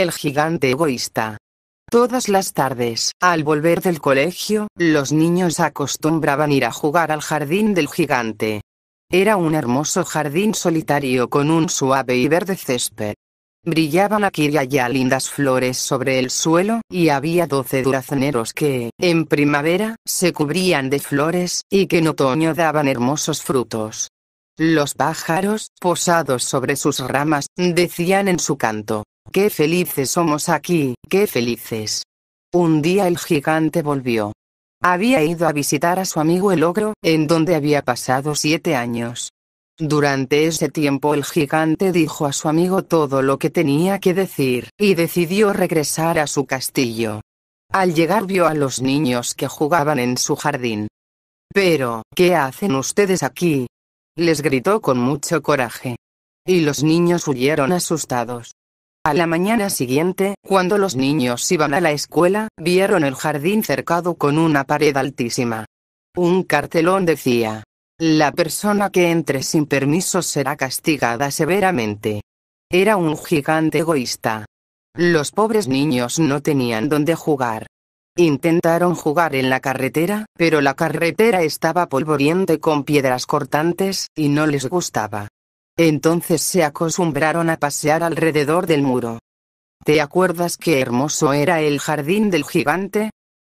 el gigante egoísta. Todas las tardes, al volver del colegio, los niños acostumbraban ir a jugar al jardín del gigante. Era un hermoso jardín solitario con un suave y verde césped. Brillaban aquí y allá lindas flores sobre el suelo, y había doce durazneros que, en primavera, se cubrían de flores, y que en otoño daban hermosos frutos. Los pájaros, posados sobre sus ramas, decían en su canto, ¡Qué felices somos aquí! ¡Qué felices! Un día el gigante volvió. Había ido a visitar a su amigo el ogro, en donde había pasado siete años. Durante ese tiempo el gigante dijo a su amigo todo lo que tenía que decir, y decidió regresar a su castillo. Al llegar vio a los niños que jugaban en su jardín. Pero, ¿qué hacen ustedes aquí? les gritó con mucho coraje. Y los niños huyeron asustados. A la mañana siguiente, cuando los niños iban a la escuela, vieron el jardín cercado con una pared altísima. Un cartelón decía, la persona que entre sin permiso será castigada severamente. Era un gigante egoísta. Los pobres niños no tenían dónde jugar. Intentaron jugar en la carretera, pero la carretera estaba polvoriente con piedras cortantes, y no les gustaba. Entonces se acostumbraron a pasear alrededor del muro. ¿Te acuerdas qué hermoso era el jardín del gigante?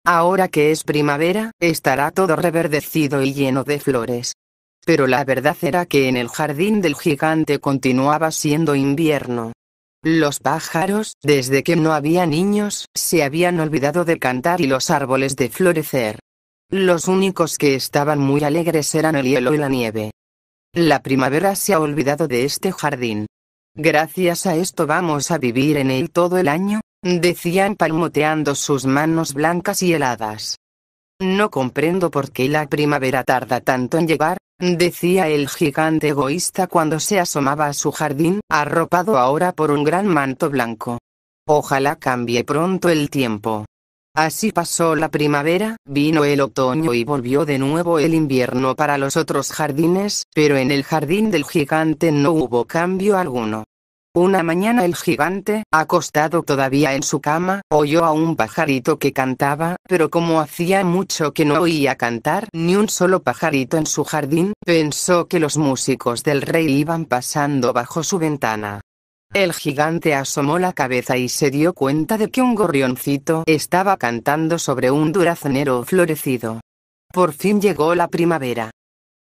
Ahora que es primavera, estará todo reverdecido y lleno de flores. Pero la verdad era que en el jardín del gigante continuaba siendo invierno. Los pájaros, desde que no había niños, se habían olvidado de cantar y los árboles de florecer. Los únicos que estaban muy alegres eran el hielo y la nieve. La primavera se ha olvidado de este jardín. Gracias a esto vamos a vivir en él todo el año, decían palmoteando sus manos blancas y heladas. No comprendo por qué la primavera tarda tanto en llegar, decía el gigante egoísta cuando se asomaba a su jardín, arropado ahora por un gran manto blanco. Ojalá cambie pronto el tiempo. Así pasó la primavera, vino el otoño y volvió de nuevo el invierno para los otros jardines, pero en el jardín del gigante no hubo cambio alguno. Una mañana el gigante, acostado todavía en su cama, oyó a un pajarito que cantaba, pero como hacía mucho que no oía cantar ni un solo pajarito en su jardín, pensó que los músicos del rey iban pasando bajo su ventana. El gigante asomó la cabeza y se dio cuenta de que un gorrioncito estaba cantando sobre un duraznero florecido. Por fin llegó la primavera.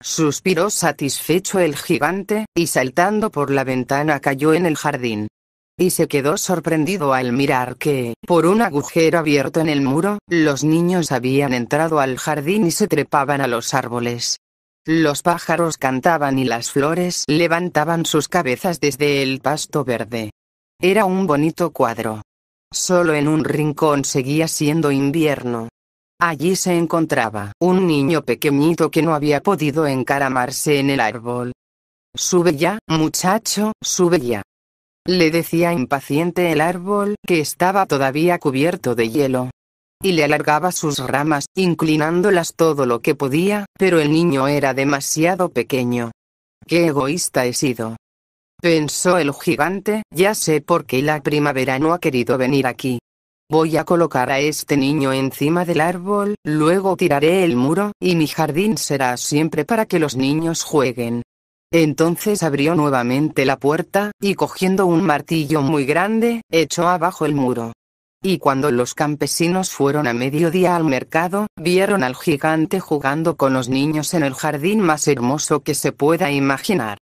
Suspiró satisfecho el gigante, y saltando por la ventana cayó en el jardín. Y se quedó sorprendido al mirar que, por un agujero abierto en el muro, los niños habían entrado al jardín y se trepaban a los árboles. Los pájaros cantaban y las flores levantaban sus cabezas desde el pasto verde. Era un bonito cuadro. Solo en un rincón seguía siendo invierno. Allí se encontraba un niño pequeñito que no había podido encaramarse en el árbol. Sube ya, muchacho, sube ya. Le decía impaciente el árbol que estaba todavía cubierto de hielo y le alargaba sus ramas, inclinándolas todo lo que podía, pero el niño era demasiado pequeño. ¡Qué egoísta he sido! pensó el gigante, ya sé por qué la primavera no ha querido venir aquí. Voy a colocar a este niño encima del árbol, luego tiraré el muro, y mi jardín será siempre para que los niños jueguen. Entonces abrió nuevamente la puerta, y cogiendo un martillo muy grande, echó abajo el muro. Y cuando los campesinos fueron a mediodía al mercado, vieron al gigante jugando con los niños en el jardín más hermoso que se pueda imaginar.